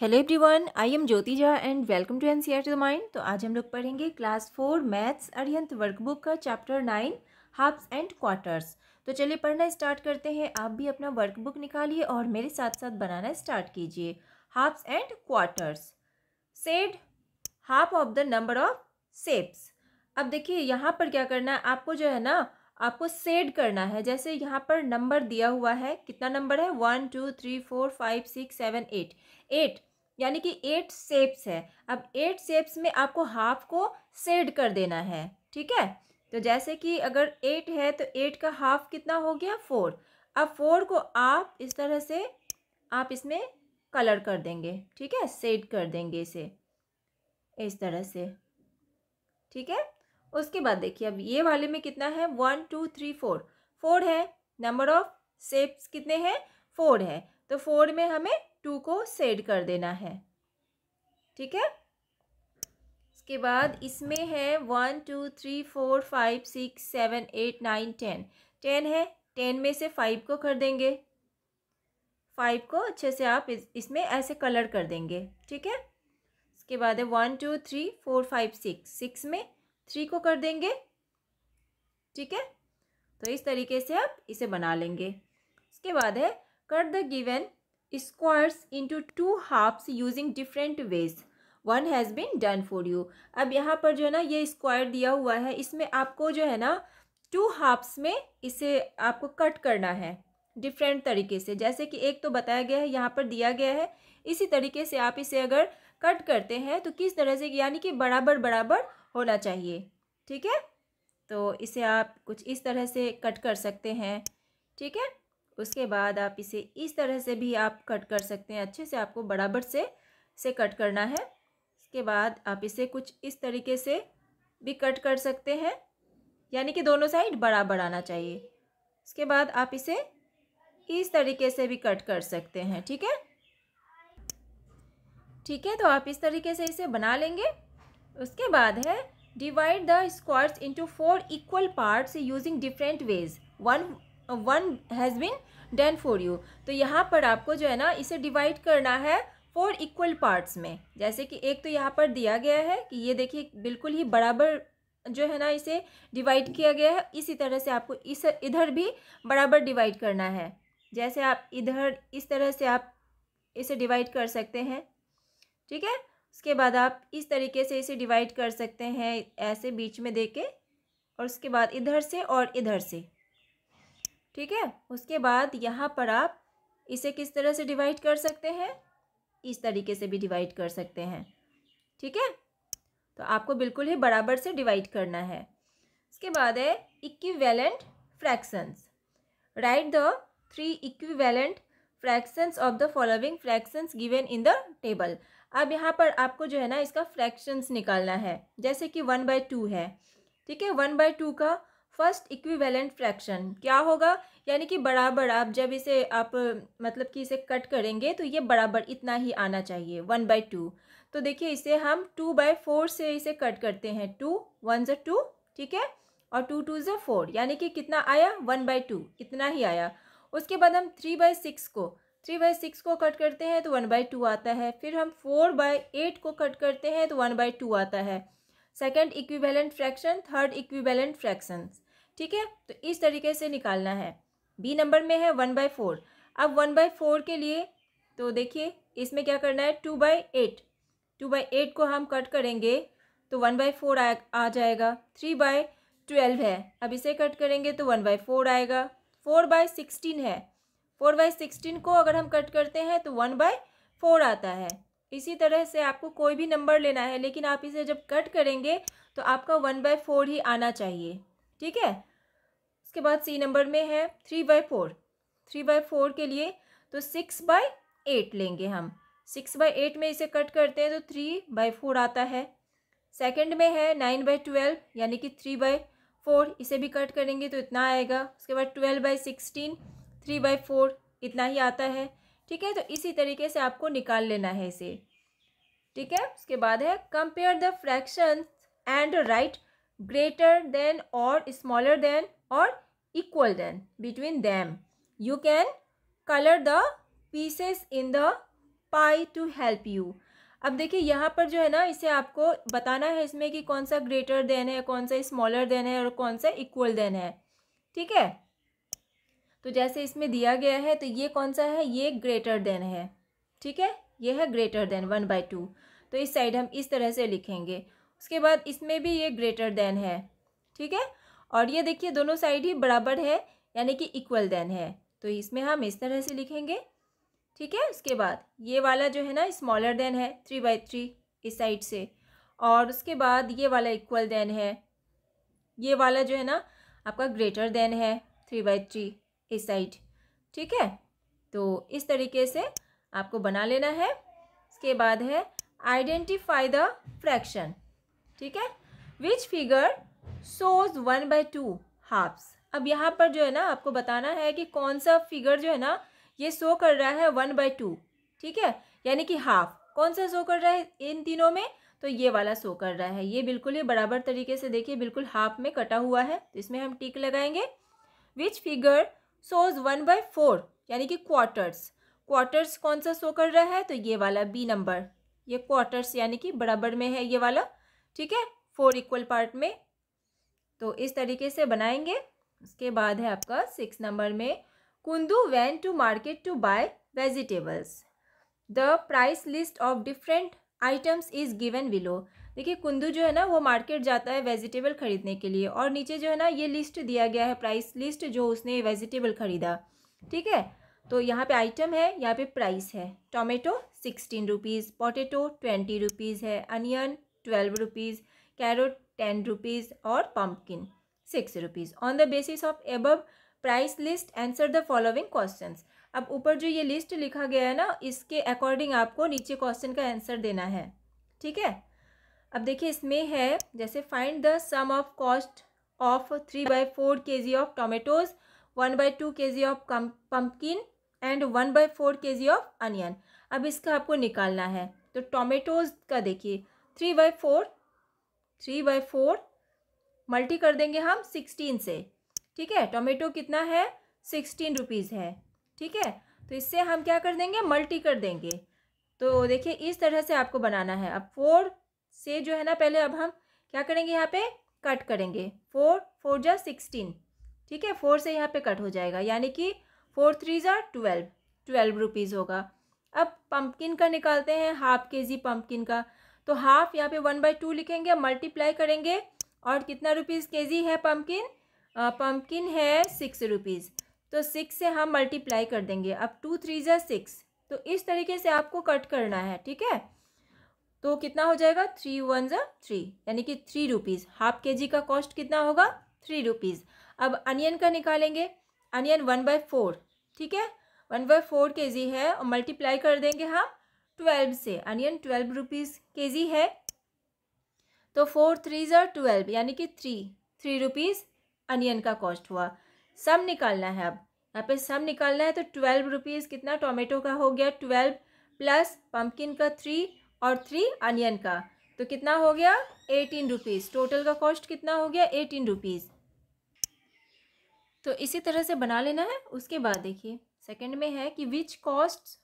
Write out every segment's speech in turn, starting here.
Hello everyone I am Jyoti Jha and welcome to N C R to the mind तो आज हम लोग पढ़ेंगे class four maths Arihant workbook का chapter nine halves and quarters तो चलिए पढ़ना स्टार्ट करते हैं आप भी अपना वर्कबुक निकालिए और मेरे साथ साथ बनाना स्टार्ट कीजिए halves and quarters shade half of the number of shapes अब देखिए यहाँ पर क्या करना है आपको जो है ना आपको सेड करना है जैसे यहाँ पर नंबर दिया हुआ है कितना नंबर है one two three four five six seven eight eight यानी कि एट सेप्स है अब एट सेप्स में आपको हाफ को सेड कर देना है ठीक है तो जैसे कि अगर एट है तो एट का हाफ कितना हो गया फोर अब फोर को आप इस तरह से आप इसमें कलर कर देंगे ठीक है सेड कर देंगे इसे इस तरह से ठीक है उसके बाद देखिए अब ये वाले में कितना है one two three four four है नंबर ऑफ सेप्स कितने हैं फोर है तो फोर में हमें टू को सेड कर देना है ठीक है इसके बाद इसमें है one two three four five six seven eight nine ten ten है टेन में से फाइव को कर देंगे फाइव को अच्छे से आप इस, इसमें ऐसे कलर कर देंगे ठीक है इसके बाद है one two three four five six six में थ्री को कर देंगे ठीक है तो इस तरीके से आप इसे बना लेंगे इसके बाद है cut the given squares into two halves using different ways one has been done for you अब यहाँ पर जो है ना ये स्क्वायर दिया हुआ है इसमें आपको जो है ना टू हाफ्स में इसे आपको कट करना है डिफरेंट तरीके से जैसे कि एक तो बताया गया है यहाँ पर दिया गया है इसी तरीके से आप इसे अगर कट करते हैं तो किस तरह से यानी कि बराबर बराबर होना चाहिए ठीक है तो इसे आप कुछ इस तरह से कट कर सकते हैं ठीक है उसके बाद आप इसे इस तरह से भी आप कट कर सकते हैं अच्छे से आपको बराबर से से कट करना है इसके बाद आप इसे कुछ इस तरीके से भी कट कर सकते हैं यानी कि दोनों साइड बराबर आना चाहिए उसके बाद आप इसे इस तरीके से भी कट कर सकते हैं ठीक है ठीक है तो आप इस तरीके से इसे बना लेंगे उसके बाद है divide the squares into four equal parts using different ways one one has been done for you तो यहाँ पर आपको जो है ना इसे डिवाइड करना है फोर इक्वल पार्ट्स में जैसे कि एक तो यहाँ पर दिया गया है कि ये देखिए बिल्कुल ही बराबर जो है ना इसे डिवाइड किया गया है इसी तरह से आपको इस इधर भी बराबर डिवाइड करना है जैसे आप इधर इस तरह से आप इसे डिवाइड कर सकते हैं ठीक है उसके बाद आप इस तरीके से इसे डिवाइड कर सकते हैं ऐसे बीच में दे के और उसके बाद इधर से और इधर से ठीक है उसके बाद यहाँ पर आप इसे किस तरह से डिवाइड कर सकते हैं इस तरीके से भी डिवाइड कर सकते हैं ठीक है तो आपको बिल्कुल ही बराबर से डिवाइड करना है इसके बाद है equivalent fractions write the three equivalent fractions of the following fractions given in the table अब यहाँ पर आपको जो है ना इसका फ्रैक्शंस निकालना है जैसे कि वन बाय टू है ठीक है वन बाय टू का फर्स्ट इक्विवेलेंट फ्रैक्शन क्या होगा यानी कि बराबर आप जब इसे आप मतलब कि इसे कट करेंगे तो ये बराबर इतना ही आना चाहिए वन बाई टू तो देखिए इसे हम टू बाई फोर से इसे कट करते हैं टू वन जो टू ठीक है और टू टू जो फोर यानी कि कितना आया वन बाई टू इतना ही आया उसके बाद हम थ्री बाई सिक्स को थ्री बाई सिक्स को कट करते हैं तो वन बाई टू आता है फिर हम फोर बाई एट को कट करते हैं तो वन बाई टू आता है second equivalent fraction third equivalent fractions ठीक है तो इस तरीके से निकालना है बी नंबर में है वन बाय फोर अब वन बाय फोर के लिए तो देखिए इसमें क्या करना है two by eight two by eight को हम कट करेंगे तो वन बाई फोर आ जाएगा थ्री बाय ट्वेल्व है अब इसे कट करेंगे तो वन बाई फोर आएगा फोर बाय सिक्सटीन है फोर बाई सिक्सटीन को अगर हम कट करते हैं तो वन बाय फोर आता है इसी तरह से आपको कोई भी नंबर लेना है लेकिन आप इसे जब कट करेंगे तो आपका वन बाय फोर ही आना चाहिए ठीक है उसके बाद सी नंबर में है three by four three by four के लिए तो सिक्स बाई एट लेंगे हम सिक्स बाई एट में इसे कट करते हैं तो थ्री बाई फोर आता है सेकंड में है नाइन बाई ट्वेल्व यानी कि थ्री बाई फोर इसे भी कट करेंगे तो इतना आएगा उसके बाद twelve by sixteen three by four इतना ही आता है ठीक है तो इसी तरीके से आपको निकाल लेना है इसे ठीक है उसके बाद है compare the fraction and write greater than or smaller than or equal than between them you can color the pieces in the pie to help you अब देखिए यहाँ पर जो है ना इसे आपको बताना है इसमें कि कौन सा ग्रेटर देन है कौन सा स्मॉलर देन है और कौन सा इक्वल देन है ठीक है तो जैसे इसमें दिया गया है तो ये कौन सा है ये ग्रेटर देन है ठीक है ये है greater than one by two तो इस साइड हम इस तरह से लिखेंगे उसके बाद इसमें भी ये ग्रेटर देन है ठीक है और ये देखिए दोनों साइड ही बराबर है यानी कि इक्वल देन है तो इसमें हम इस तरह से लिखेंगे ठीक है उसके बाद ये वाला जो है ना स्मॉलर देन है थ्री बाई थ्री इस साइड से और उसके बाद ये वाला इक्वल देन है ये वाला जो है ना आपका ग्रेटर देन है थ्री बाई थ्री इस साइड ठीक है तो इस तरीके से आपको बना लेना है इसके बाद है आइडेंटिफाई द फ्रैक्शन ठीक है which figure shows one by two halves अब यहाँ पर जो है ना आपको बताना है कि कौन सा फिगर जो है ना ये शो कर रहा है वन बाई टू ठीक है यानी कि हाफ कौन सा शो कर रहा है इन तीनों में तो ये वाला शो कर रहा है ये बिल्कुल ही बराबर तरीके से देखिए बिल्कुल हाफ में कटा हुआ है तो इसमें हम टिक लगाएंगे which figure shows one by four यानी कि क्वार्टर्स क्वार्टर्स कौन सा शो कर रहा है तो ये वाला बी नंबर ये क्वार्टर्स यानी कि बराबर में है ये वाला ठीक है फोर इक्वल पार्ट में तो इस तरीके से बनाएंगे उसके बाद है आपका सिक्स नंबर में Kundu went to market to buy vegetables the price list of different items is given below देखिए कुंदू जो है ना वो मार्केट जाता है वेजिटेबल खरीदने के लिए और नीचे जो है ना ये लिस्ट दिया गया है प्राइस लिस्ट जो उसने वेजिटेबल खरीदा ठीक है तो यहाँ पे आइटम है यहाँ पे प्राइस है tomato sixteen rupees potato twenty rupees है onion twelve rupees carrot ten rupees और pumpkin six rupees on the basis of above price list answer the following question अब ऊपर जो ये लिस्ट लिखा गया है ना इसके अकॉर्डिंग आपको नीचे क्वेश्चन का आंसर देना है ठीक है अब देखिए इसमें है जैसे find the sum of cost of three by four K G of tomatoes one by two K G of pumpkin and one by four K G of onion अब इसका आपको निकालना है तो टोमेटोज का देखिए three by four three by four multi कर देंगे हम सिक्सटीन से ठीक है टोमेटो कितना है सिक्सटीन रुपीज़ है ठीक है तो इससे हम क्या कर देंगे मल्टी कर देंगे तो देखिए इस तरह से आपको बनाना है अब फोर से जो है ना पहले अब हम क्या करेंगे यहाँ पे कट करेंगे फोर फोर जा सिक्सटीन ठीक है फोर से यहाँ पे कट हो जाएगा यानी कि फोर थ्री ज़ा ट्वेल्व ट्वेल्व रुपीज़ होगा अब पम्पकिन का निकालते हैं हाफ के जी पम्पकिन का तो हाफ यहाँ पे वन बाई टू लिखेंगे मल्टीप्लाई करेंगे और कितना रुपीज़ के जी है पम्पकिन पम्पकिन है सिक्स रुपीज़ तो सिक्स से हम मल्टीप्लाई कर देंगे अब टू थ्री जै सिक्स तो इस तरीके से आपको कट करना है ठीक है तो कितना हो जाएगा थ्री वन ज़ा थ्री यानी कि थ्री रुपीज़ हाफ के जी का कॉस्ट कितना होगा थ्री रुपीज़ अब अनियन का निकालेंगे अनियन वन बाय फोर ठीक है one by four K G है और मल्टीप्लाई कर देंगे हम ट्वेल्व से onion twelve rupees K G है तो फोर थ्री ज़र ट्वेल्व यानी कि थ्री थ्री रुपीज़ अनियन का कॉस्ट हुआ सम निकालना है अब यहाँ पे सम निकालना है तो ट्वेल्व रुपीज़ कितना टोमेटो का हो गया ट्वेल्व प्लस पम्पकिन का थ्री और थ्री अनियन का तो कितना हो गया एटीन रुपीज़ टोटल का कॉस्ट कितना हो गया एटीन रुपीज़ तो इसी तरह से बना लेना है उसके बाद देखिए सेकंड में है कि which cost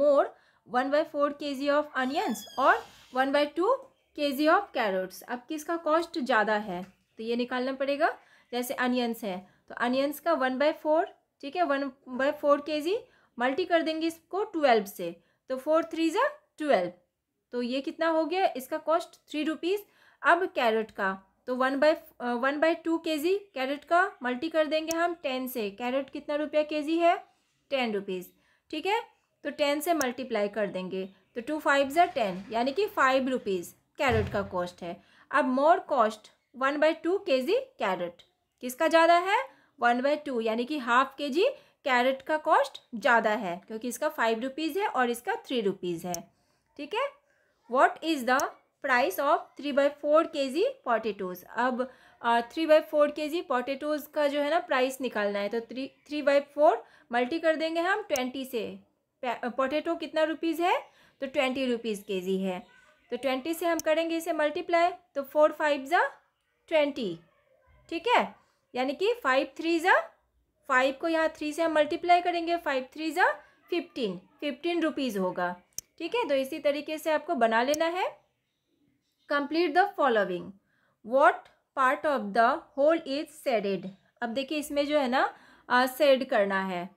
more one by four K G of onions और one by two K G of carrots अब किसका कॉस्ट ज़्यादा है तो ये निकालना पड़ेगा जैसे अनियंस है तो अनियंस का वन बाई फोर ठीक है one by four K ji multi कर देंगे इसको ट्वेल्व से तो फोर थ्री ज़ा ट्वेल्व तो ये कितना हो गया इसका कॉस्ट थ्री रुपीज़ अब कैरेट का तो one by one by two K G carat का मल्टी कर देंगे हम टेन से कैरेट कितना रुपया के जी है टेन रुपीज़ ठीक है तो टेन से मल्टीप्लाई कर देंगे तो टू फाइव ज़ा टेन यानी कि फाइव रुपीज़ कैरेट का कॉस्ट है अब more cost one by two K G carat किसका ज़्यादा है वन बाई टू यानी कि हाफ के जी कैरेट का कॉस्ट ज़्यादा है क्योंकि इसका फाइव रुपीज़ है और इसका थ्री रुपीज़ है ठीक है what is the price of three by four K G potatoes अब three by four K G potatoes का जो है ना प्राइस निकालना है तो three three by four multi कर देंगे हम ट्वेंटी से पोटैटो कितना रुपीज़ है तो ट्वेंटी रुपीज़ के जी है तो ट्वेंटी से हम करेंगे इसे मल्टीप्लाई तो फोर फाइव ज़ा ट्वेंटी ठीक है यानी कि फाइव थ्री ज़ा फाइव को यहाँ थ्री से हम मल्टीप्लाई करेंगे फाइव थ्री ज़ा फिफ्टीन फिफ्टीन रुपीज़ होगा ठीक है तो इसी तरीके से आपको बना लेना है complete the following what part of the whole is shaded अब देखिए इसमें जो है ना सेड करना है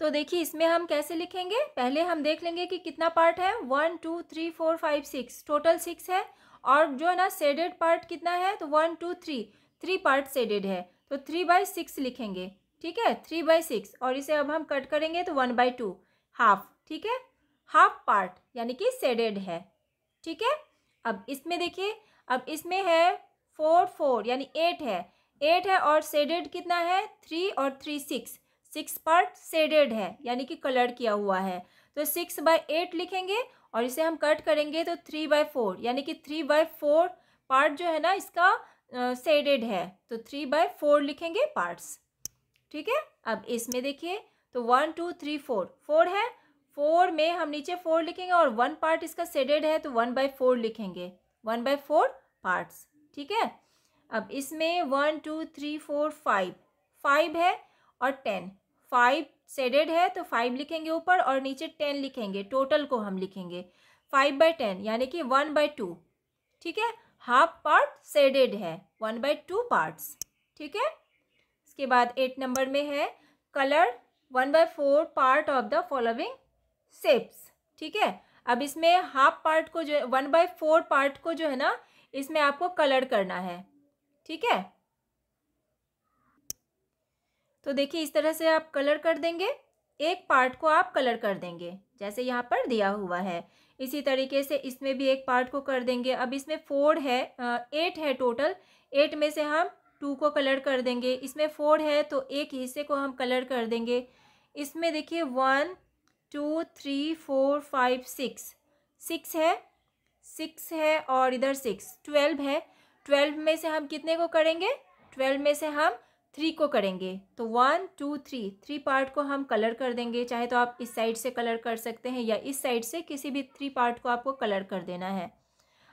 तो देखिए इसमें हम कैसे लिखेंगे पहले हम देख लेंगे कि कितना पार्ट है one two three four five six total six है और जो है ना सेडेड पार्ट कितना है तो one two three three part shaded है तो थ्री बाई सिक्स लिखेंगे ठीक है थ्री बाई सिक्स और इसे अब हम कट करेंगे तो वन बाई टू हाफ ठीक है हाफ पार्ट यानी कि सेडेड है ठीक है अब इसमें देखिए अब इसमें है फोर फोर यानी एट है एट है और सेडेड कितना है थ्री और three six six part shaded है यानी कि कलर किया हुआ है तो सिक्स बाय एट लिखेंगे और इसे हम कट करेंगे तो थ्री बाय फोर यानी कि थ्री बाय फोर पार्ट जो है ना इसका uh, है तो थ्री बाय फोर लिखेंगे पार्ट्स ठीक है अब इसमें देखिए तो one two three four four है फोर में हम नीचे फोर लिखेंगे और वन पार्ट इसका सेडेड है तो वन बाय फोर लिखेंगे वन बाय फोर पार्ट्स ठीक है अब इसमें one two three four five five है और टेन फाइव सेडेड है तो फाइव लिखेंगे ऊपर और नीचे टेन लिखेंगे टोटल को हम लिखेंगे फाइव बाई टेन यानी कि वन बाई टू ठीक है हाफ पार्ट सेडेड है वन बाई टू पार्ट्स ठीक है इसके बाद एट नंबर में है colour one by four part of the following shapes ठीक है अब इसमें हाफ पार्ट को जो है वन बाई फोर पार्ट को जो है ना इसमें आपको कलर करना है ठीक है तो देखिए इस तरह से आप कलर कर देंगे एक पार्ट को आप कलर कर देंगे जैसे यहाँ पर दिया हुआ है इसी तरीके से इसमें भी एक पार्ट को कर देंगे अब इसमें फोर है एट है टोटल एट में से हम टू को कलर कर देंगे इसमें फोर है तो एक हिस्से को हम कलर कर देंगे इसमें देखिए one two three four five six six है सिक्स है और इधर सिक्स ट्वेल्व है ट्वेल्व में से हम कितने को करेंगे ट्वेल्व में से हम थ्री को करेंगे तो one two three three part को हम कलर कर देंगे चाहे तो आप इस साइड से कलर कर सकते हैं या इस साइड से किसी भी थ्री पार्ट को आपको कलर कर देना है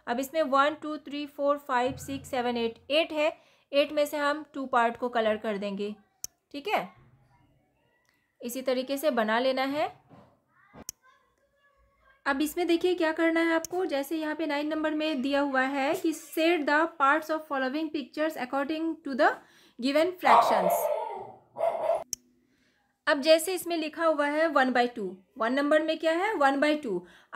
अब इसमें one two three four five six seven eight eight है एट में से हम टू पार्ट को कलर कर देंगे ठीक है इसी तरीके से बना लेना है अब इसमें देखिए क्या करना है आपको जैसे यहाँ पे नाइन नंबर में दिया हुआ है कि shade the parts of following pictures according to the given fractions अब जैसे इसमें लिखा हुआ है one by two one number में क्या है वन बाई टू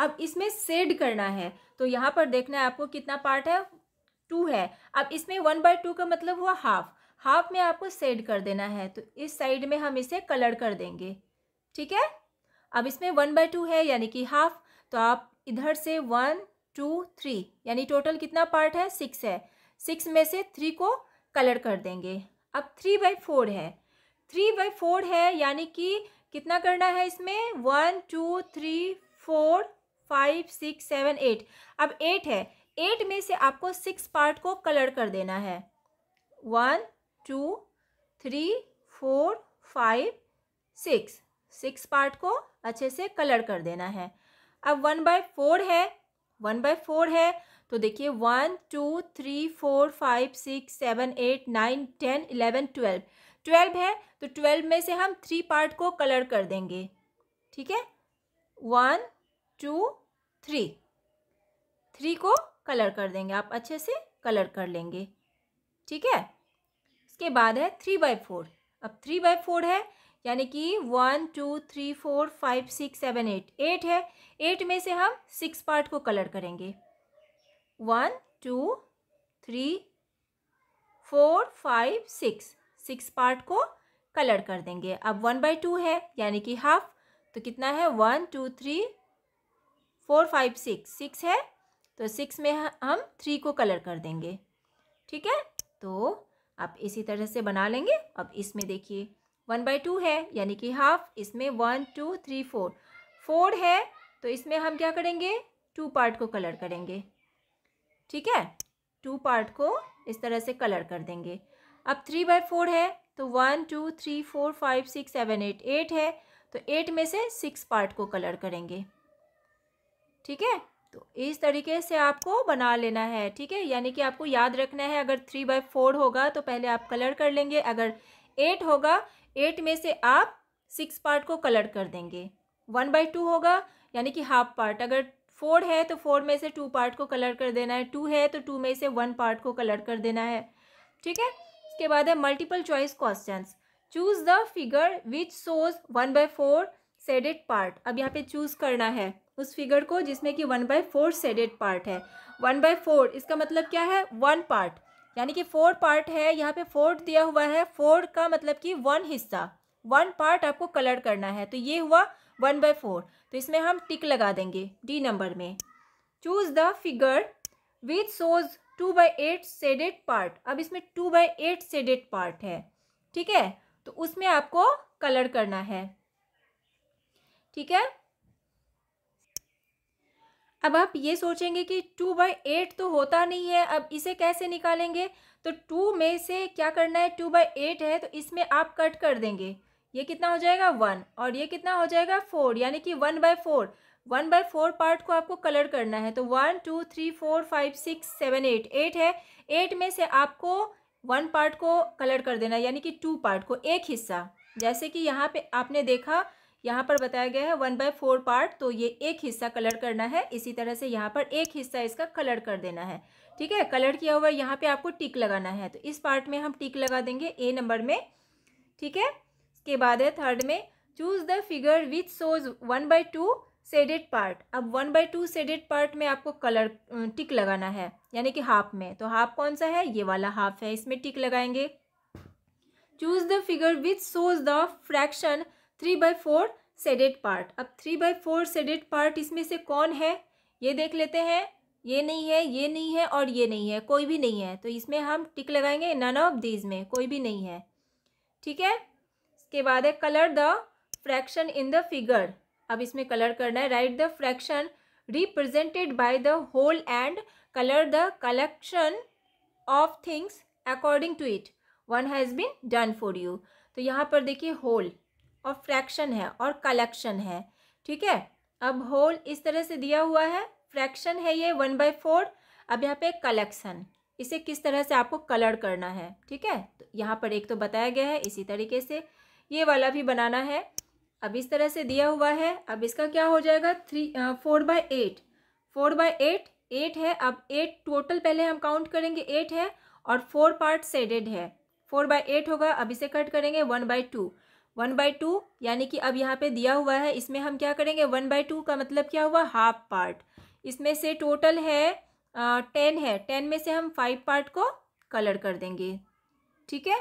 अब इसमें सेड करना है तो यहाँ पर देखना है आपको कितना पार्ट है टू है अब इसमें वन बाई टू का मतलब हुआ हाफ हाफ में आपको सेड कर देना है तो इस साइड में हम इसे कलर कर देंगे ठीक है अब इसमें वन बाई टू है यानी कि हाफ तो आप इधर से वन टू थ्री यानी टोटल कितना पार्ट है सिक्स है सिक्स में से थ्री को कलर कर देंगे अब थ्री बाई फोर है थ्री बाई फोर है यानी कि कितना करना है इसमें one two three four five six seven eight अब एट है एट में से आपको सिक्स पार्ट को कलर कर देना है one two three four five six six part को अच्छे से कलर कर देना है अब वन बाय फोर है वन बाय फोर है तो देखिए one two three four five six seven eight nine ten eleven twelve twelve है तो ट्वेल्व में से हम थ्री पार्ट को कलर कर देंगे ठीक है वन टू थ्री थ्री को कलर कर देंगे आप अच्छे से कलर कर लेंगे ठीक है इसके बाद है थ्री बाई फोर अब थ्री बाई फोर है यानी कि one two three four five six seven eight eight है एट में से हम सिक्स पार्ट को कलर करेंगे one two three four five six six part को कलर कर देंगे अब वन बाई टू है यानी कि हाफ तो कितना है one two three four five six six है तो सिक्स में हम थ्री को कलर कर देंगे ठीक है तो आप इसी तरह से बना लेंगे अब इसमें देखिए वन बाई टू है यानी कि हाफ इसमें one two three four four है तो इसमें हम क्या करेंगे टू पार्ट को कलर करेंगे ठीक है टू पार्ट को इस तरह से कलर कर देंगे अब थ्री बाय फोर है तो one two three four five six seven eight eight है तो एट में से सिक्स पार्ट को कलर करेंगे ठीक है तो इस तरीके से आपको बना लेना है ठीक है यानी कि आपको याद रखना है अगर थ्री बाय फोर होगा तो पहले आप कलर कर लेंगे अगर एट होगा एट में से आप सिक्स पार्ट को कलर कर देंगे वन बाई टू होगा यानी कि हाफ पार्ट अगर फोर है तो फोर में से टू पार्ट को कलर कर देना है टू है तो टू में से वन पार्ट को कलर कर देना है ठीक है उसके बाद है multiple choice question choose the figure which shows one by four shaded part अब यहाँ पे चूज करना है उस फिगर को जिसमें कि one by four shaded part है वन बाय फोर इसका मतलब क्या है वन पार्ट यानी कि फोर पार्ट है यहाँ पे फोर दिया हुआ है फोर का मतलब कि वन हिस्सा वन पार्ट आपको कलर करना है तो ये हुआ वन बाय फोर तो इसमें हम टिक लगा देंगे डी नंबर में choose the figure with shows two by eight shaded part अब इसमें two by eight shaded part है ठीक है तो उसमें आपको कलर करना है ठीक है अब आप ये सोचेंगे कि टू बाई एट तो होता नहीं है अब इसे कैसे निकालेंगे तो टू में से क्या करना है टू बाई एट है तो इसमें आप कट कर देंगे ये कितना हो जाएगा वन और ये कितना हो जाएगा फोर यानी कि one by four one by four part को आपको कलर करना है तो one two three four five six seven eight eight है एट में से आपको वन पार्ट को कलर कर देना यानी कि टू पार्ट को एक हिस्सा जैसे कि यहाँ पे आपने देखा यहाँ पर बताया गया है वन बाय फोर पार्ट तो ये एक हिस्सा कलर करना है इसी तरह से यहाँ पर एक हिस्सा इसका कलर कर देना है ठीक है कलर किया हुआ यहाँ पे आपको टिक लगाना है तो इस पार्ट में हम टिक लगा देंगे ए नंबर में ठीक है इसके बाद है थर्ड में choose the figure with shows one by two shaded part अब one by two shaded part में आपको कलर टिक लगाना है यानी कि हाफ में तो हाफ कौन सा है ये वाला हाफ है इसमें टिक लगाएंगे choose the figure with shows the fraction three by four shaded part अब three by four shaded part इसमें से कौन है ये देख लेते हैं ये नहीं है ये नहीं है और ये नहीं है कोई भी नहीं है तो इसमें हम टिक लगाएंगे नन ऑफ दीज में कोई भी नहीं है ठीक है इसके बाद है colour the fraction in the figure अब इसमें कलर करना है write the fraction represented by the whole and colour the collection of things according to it one has been done for you तो यहाँ पर देखिए होल और फ्रैक्शन है और कलेक्शन है ठीक है अब होल इस तरह से दिया हुआ है फ्रैक्शन है ये वन बाई फोर अब यहाँ पे कलेक्शन इसे किस तरह से आपको कलर करना है ठीक है तो यहाँ पर एक तो बताया गया है इसी तरीके से ये वाला भी बनाना है अब इस तरह से दिया हुआ है अब इसका क्या हो जाएगा three four by eight four by eight eight है अब एट टोटल पहले हम काउंट करेंगे एट है और फोर पार्ट सेडेड है फोर बाय एट होगा अब इसे कट करेंगे one by two one by two यानी कि अब यहाँ पे दिया हुआ है इसमें हम क्या करेंगे वन बाय टू का मतलब क्या हुआ हाफ पार्ट इसमें से टोटल है टेन है टेन में से हम फाइव पार्ट को कलर कर देंगे ठीक है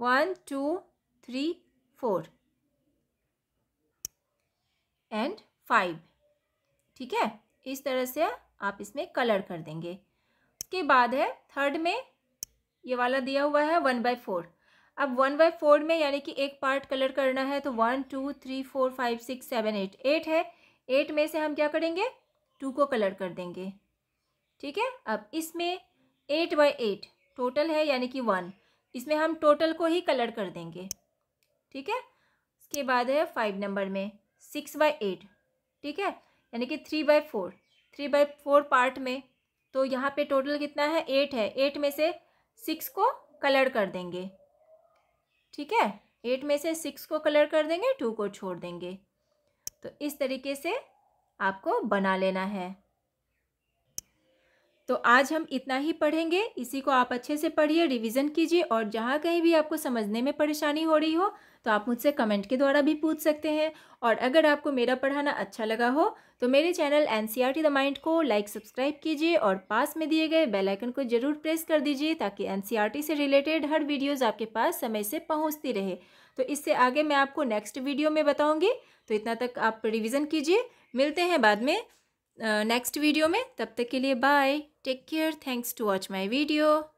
one two three four and five ठीक है इस तरह से आप इसमें कलर कर देंगे उसके बाद है थर्ड में ये वाला दिया हुआ है वन बाई फोर अब वन बाई फोर में यानी कि एक पार्ट कलर करना है तो one two three four five six seven eight eight है एट में से हम क्या करेंगे टू को कलर कर देंगे ठीक है अब इसमें एट बाई एट टोटल है यानी कि वन इसमें हम टोटल को ही कलर कर देंगे ठीक है इसके बाद है फाइव नंबर में सिक्स बाई एट ठीक है यानी कि three by four three by four part में तो यहाँ पे टोटल कितना है एट है एट में से सिक्स को कलर कर देंगे ठीक है एट में से सिक्स को कलर कर देंगे टू को छोड़ देंगे तो इस तरीके से आपको बना लेना है तो आज हम इतना ही पढ़ेंगे इसी को आप अच्छे से पढ़िए रिवीजन कीजिए और जहाँ कहीं भी आपको समझने में परेशानी हो रही हो तो आप मुझसे कमेंट के द्वारा भी पूछ सकते हैं और अगर आपको मेरा पढ़ाना अच्छा लगा हो तो मेरे channel N C R T the mind को लाइक सब्सक्राइब कीजिए और पास में दिए गए बेल आइकन को जरूर प्रेस कर दीजिए ताकि एन सी आर टी से रिलेटेड हर वीडियोज़ आपके पास समय से पहुँचती रहे तो इससे आगे मैं आपको नेक्स्ट वीडियो में बताऊँगी तो इतना तक आप रिविज़न कीजिए मिलते हैं बाद में नेक्स्ट वीडियो में तब तक के लिए bye Take care. Thanks to watch my video.